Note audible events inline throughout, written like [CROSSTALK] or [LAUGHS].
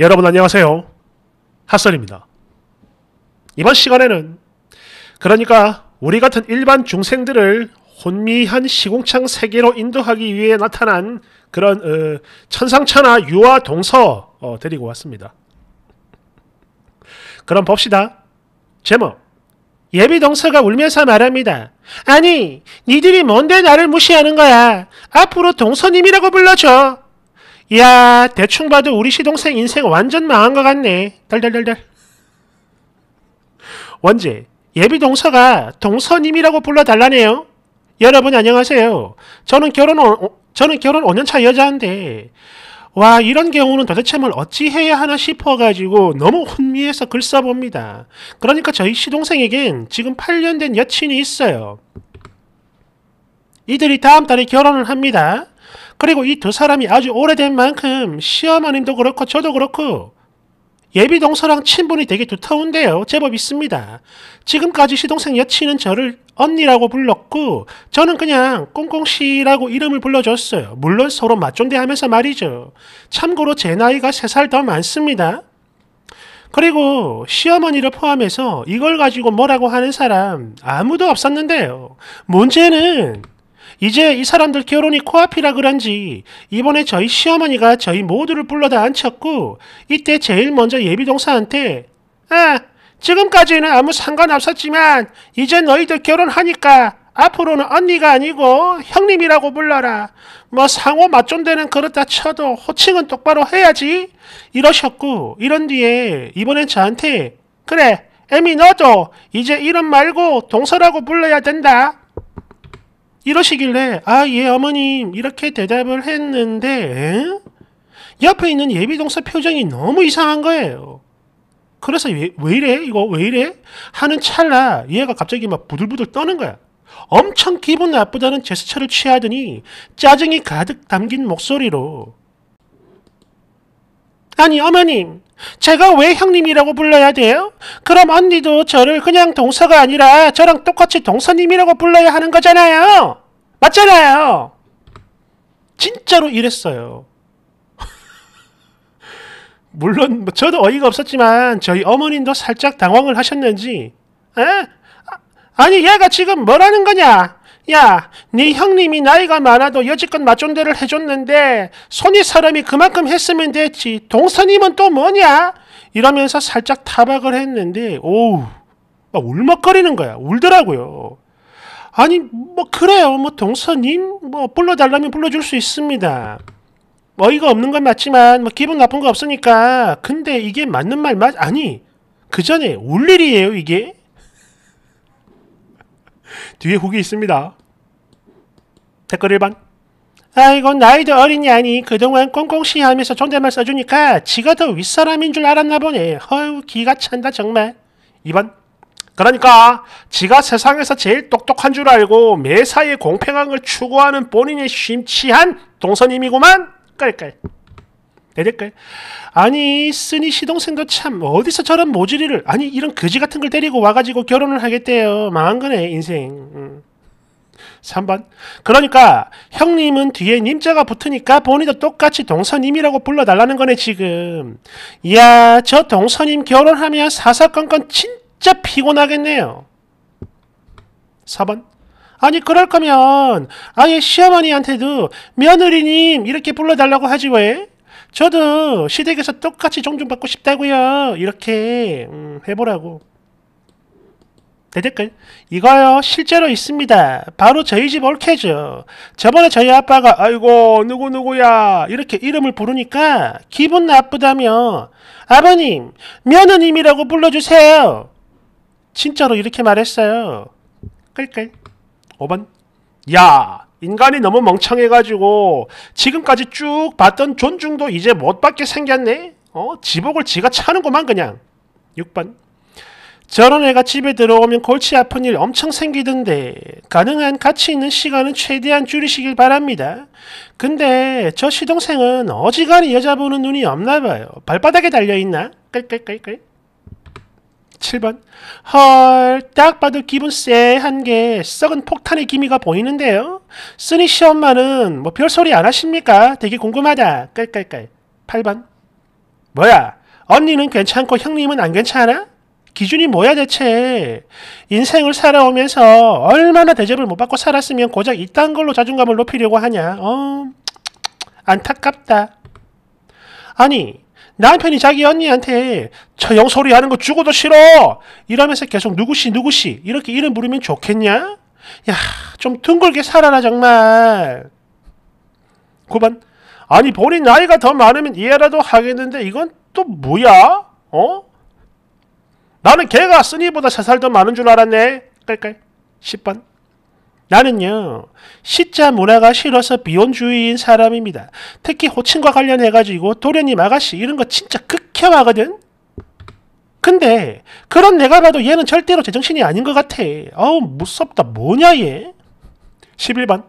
여러분 안녕하세요. 핫설입니다. 이번 시간에는 그러니까 우리 같은 일반 중생들을 혼미한 시공창 세계로 인도하기 위해 나타난 그런 어, 천상천하 유아 동서 어, 데리고 왔습니다. 그럼 봅시다. 제목 예비 동서가 울면서 말합니다. 아니, 니들이 뭔데 나를 무시하는 거야? 앞으로 동서님이라고 불러줘. 이야 대충 봐도 우리 시동생 인생 완전 망한 것 같네. 달달달달. 원제 예비 동서가 동서님이라고 불러달라네요. 여러분 안녕하세요. 저는 결혼 어, 저는 결혼 5년차 여자인데 와 이런 경우는 도대체 뭘 어찌 해야 하나 싶어가지고 너무 혼미해서 글 써봅니다. 그러니까 저희 시동생에겐 지금 8년 된 여친이 있어요. 이들이 다음 달에 결혼을 합니다. 그리고 이 두 사람이 아주 오래된 만큼 시어머님도 그렇고 저도 그렇고 예비 동서랑 친분이 되게 두터운데요. 제법 있습니다. 지금까지 시동생 여친은 저를 언니라고 불렀고 저는 그냥 꽁꽁씨라고 이름을 불러줬어요. 물론 서로 맞존대하면서 말이죠. 참고로 제 나이가 세 살 더 많습니다. 그리고 시어머니를 포함해서 이걸 가지고 뭐라고 하는 사람 아무도 없었는데요. 문제는 이제 이 사람들 결혼이 코앞이라 그런지 이번에 저희 시어머니가 저희 모두를 불러다 앉혔고 이때 제일 먼저 예비동사한테 아 지금까지는 아무 상관없었지만 이제 너희들 결혼하니까 앞으로는 언니가 아니고 형님이라고 불러라. 뭐 상호 맞존대는 그렇다 쳐도 호칭은 똑바로 해야지. 이러셨고 이런 뒤에 이번엔 저한테 그래 에미 너도 이제 이름 말고 동서라고 불러야 된다. 이러시길래 아 예 어머님 이렇게 대답을 했는데 에? 옆에 있는 예비동사 표정이 너무 이상한 거예요. 그래서 왜, 왜 이래 이거 왜 이래 하는 찰나 얘가 갑자기 막 부들부들 떠는 거야. 엄청 기분 나쁘다는 제스처를 취하더니 짜증이 가득 담긴 목소리로 아니 어머님 제가 왜 형님이라고 불러야 돼요? 그럼 언니도 저를 그냥 동서가 아니라 저랑 똑같이 동서님이라고 불러야 하는 거잖아요. 맞잖아요. 진짜로 이랬어요. [LAUGHS] 물론 뭐 저도 어이가 없었지만 저희 어머님도 살짝 당황을 하셨는지 에? 아, 아니 얘가 지금 뭐라는 거냐? 야, 네 형님이 나이가 많아도 여지껏 맞존대를 해줬는데 손이 사람이 그만큼 했으면 됐지. 동서님은 또 뭐냐? 이러면서 살짝 타박을 했는데 오우, 막 울먹거리는 거야. 울더라고요. 아니, 뭐 그래요. 뭐 동서님 뭐 불러달라면 불러줄 수 있습니다. 어이가 뭐 없는 건 맞지만 뭐 기분 나쁜 거 없으니까. 근데 이게 맞는 말 맞? 아니, 그 전에 울 일이에요 이게? 뒤에 후기 있습니다. 댓글 1번. 아 이건 나이도 어린냐니 그동안 꽁꽁시 하면서 존댓말 써주니까 지가 더 윗사람인 줄 알았나 보네. 허유 기가 찬다 정말. 2번. 그러니까 지가 세상에서 제일 똑똑한 줄 알고 매사에 공평한 걸 추구하는 본인의 심취한 동서님이구만. 깔깔. 애들걸 아니 쓰니 시동생도 참 어디서 저런 모질이를 아니 이런 거지 같은 걸 데리고 와가지고 결혼을 하겠대요 망한 거네 인생 음. 3번 그러니까 형님은 뒤에 님자가 붙으니까 본인도 똑같이 동서님이라고 불러달라는 거네 지금 이야 저 동서님 결혼하면 사사건건 진짜 피곤하겠네요 4번 아니 그럴 거면 아예 시어머니한테도 며느리님 이렇게 불러달라고 하지 왜? 저도 시댁에서 똑같이 존중받고 싶다고요. 이렇게 음, 해보라고. 대댓글 이거요 실제로 있습니다. 바로 저희 집 올케죠. 저번에 저희 아빠가 아이고 누구누구야 이렇게 이름을 부르니까 기분 나쁘다며 아버님 며느님이라고 불러주세요. 진짜로 이렇게 말했어요. 끌끌 5번 야 인간이 너무 멍청해가지고 지금까지 쭉 받던 존중도 이제 못 받게 생겼네. 어? 지복을 지가 차는구만 그냥. 6번. 저런 애가 집에 들어오면 골치 아픈 일 엄청 생기던데 가능한 가치 있는 시간은 최대한 줄이시길 바랍니다. 근데 저 시동생은 어지간히 여자 보는 눈이 없나 봐요. 발바닥에 달려있나? 끌끌끌끌. 7번 헐 딱 봐도 기분 쎄한 게 썩은 폭탄의 기미가 보이는데요. 쓰니 시엄마는 뭐 별소리 안 하십니까? 되게 궁금하다. 깔깔깔 8번 뭐야 언니는 괜찮고 형님은 안 괜찮아? 기준이 뭐야 대체? 인생을 살아오면서 얼마나 대접을 못 받고 살았으면 고작 이딴 걸로 자존감을 높이려고 하냐? 어, 안타깝다. 아니, 남편이 자기 언니한테 저 영소리 하는 거 죽어도 싫어 이러면서 계속 누구시 누구시 이렇게 이름 부르면 좋겠냐? 야좀 둥글게 살아라 정말 9번 아니 본인 나이가 더 많으면 이해라도 하겠는데 이건 또 뭐야? 어? 나는 걔가 쓰니보다 세살더 많은 줄 알았네 깔깔 10번 나는요, 시자 문화가 싫어서 비혼주의인 사람입니다. 특히 호칭과 관련해가지고 도련님 아가씨 이런 거 진짜 극혐하거든? 근데 그런 내가 봐도 얘는 절대로 제정신이 아닌 것 같아. 어우 무섭다. 뭐냐 얘? 11번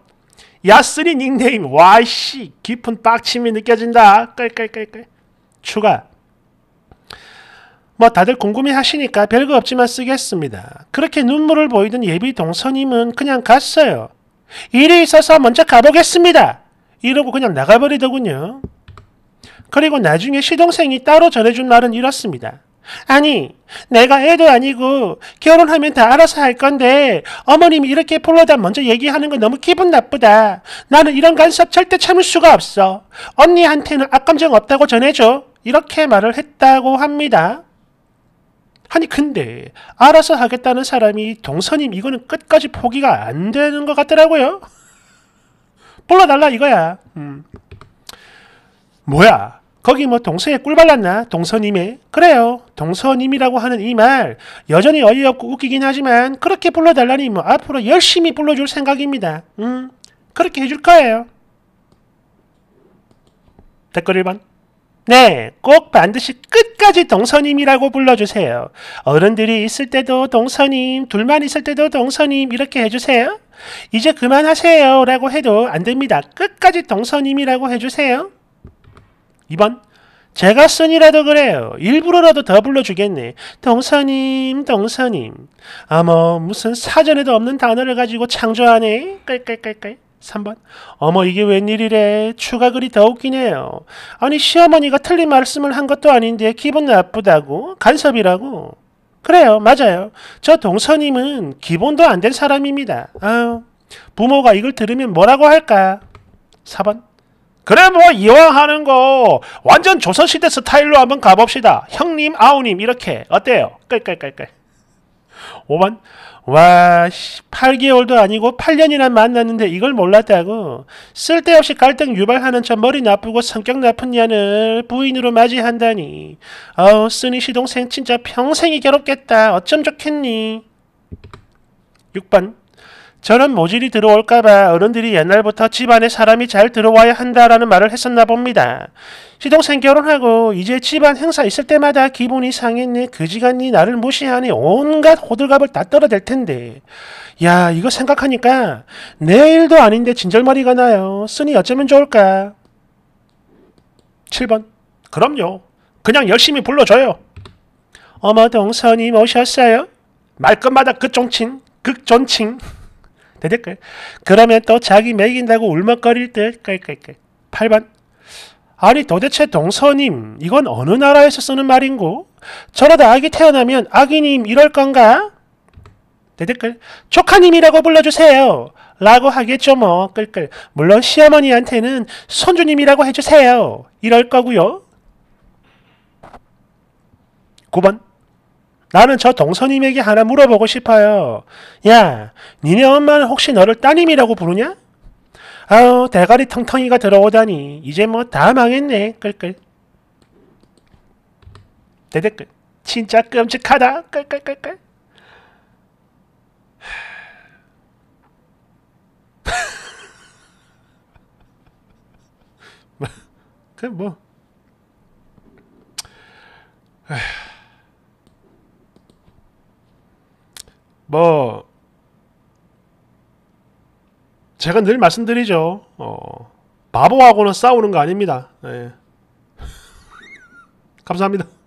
야스리 닉네임 와이씨 깊은 빡침이 느껴진다. 깔깔깔깔 추가 뭐 다들 궁금해 하시니까 별거 없지만 쓰겠습니다. 그렇게 눈물을 보이던 예비 동서님은 그냥 갔어요. 일이 있어서 먼저 가보겠습니다. 이러고 그냥 나가버리더군요. 그리고 나중에 시동생이 따로 전해준 말은 이렇습니다. 아니, 내가 애도 아니고 결혼하면 다 알아서 할 건데 어머님이 이렇게 불러다 먼저 얘기하는 건 너무 기분 나쁘다. 나는 이런 간섭 절대 참을 수가 없어. 언니한테는 악감정 없다고 전해줘. 이렇게 말을 했다고 합니다. 아니 근데 알아서 하겠다는 사람이 동서님 이거는 끝까지 포기가 안 되는 것 같더라고요. 불러달라 이거야. 음. 뭐야? 거기 뭐 동서에 꿀 발랐나? 동서님의? 그래요. 동서님이라고 하는 이 말 여전히 어이없고 웃기긴 하지만 그렇게 불러달라니 뭐 앞으로 열심히 불러줄 생각입니다. 음, 그렇게 해줄 거예요. 댓글 1번. 네, 꼭 반드시 끝까지 동서님이라고 불러주세요. 어른들이 있을 때도 동서님, 둘만 있을 때도 동서님 이렇게 해주세요. 이제 그만하세요 라고 해도 안 됩니다. 끝까지 동서님이라고 해주세요. 2번 제가 쓰니라도 그래요. 일부러라도 더 불러주겠네. 동서님, 동서님. 어머, 무슨 사전에도 없는 단어를 가지고 창조하네. 깔깔깔깔. 3번 어머 이게 웬일이래 추가 글이 더 웃기네요 아니 시어머니가 틀린 말씀을 한 것도 아닌데 기분 나쁘다고 간섭이라고 그래요 맞아요 저 동서님은 기본도 안 된 사람입니다 아유 부모가 이걸 들으면 뭐라고 할까 4번 그래 뭐 이왕 하는 거 완전 조선시대 스타일로 한번 가봅시다 형님 아우님 이렇게 어때요 깔깔깔깔. 5번 와 8개월도 아니고 8년이나 만났는데 이걸 몰랐다고 쓸데없이 갈등 유발하는 저 머리 나쁘고 성격 나쁜 년을 부인으로 맞이한다니 어우 쓰니 시동생 진짜 평생이 괴롭겠다 어쩜 좋겠니 6번 저런 모질이 들어올까봐 어른들이 옛날부터 집안에 사람이 잘 들어와야 한다라는 말을 했었나 봅니다. 시동생 결혼하고 이제 집안 행사 있을 때마다 기분이 상했네 그지간니 나를 무시하니 온갖 호들갑을 다 떨어댈 텐데. 야 이거 생각하니까 내 일도 아닌데 진절머리가 나요. 쓰니 어쩌면 좋을까? 7번 그럼요. 그냥 열심히 불러줘요. 어머 동선이 모셨어요? 말끝마다 그 쫑친, 극존칭. 대댓글. 그러면 또 자기 매긴다고 울먹거릴 듯. 깔깔깔. 8번. 아니 도대체 동서님 이건 어느 나라에서 쓰는 말인고? 저러다 아기 태어나면 아기님 이럴 건가? 대댓글 조카님이라고 불러주세요. 라고 하겠죠 뭐. 끌끌 물론 시어머니한테는 손주님이라고 해주세요. 이럴 거고요. 9번 나는 저 동서님에게 하나 물어보고 싶어요. 야, 니네 엄마는 혹시 너를 따님이라고 부르냐? 아우, 대가리 텅텅이가 들어오다니. 이제 뭐 다 망했네. 끌끌. 대댓글. 진짜 끔찍하다. 끌끌끌끌. [LAUGHS] 뭐, 그 뭐. 에휴. 뭐 제가 늘 말씀드리죠. 어, 바보하고는 싸우는 거 아닙니다. 네. [LAUGHS] 감사합니다.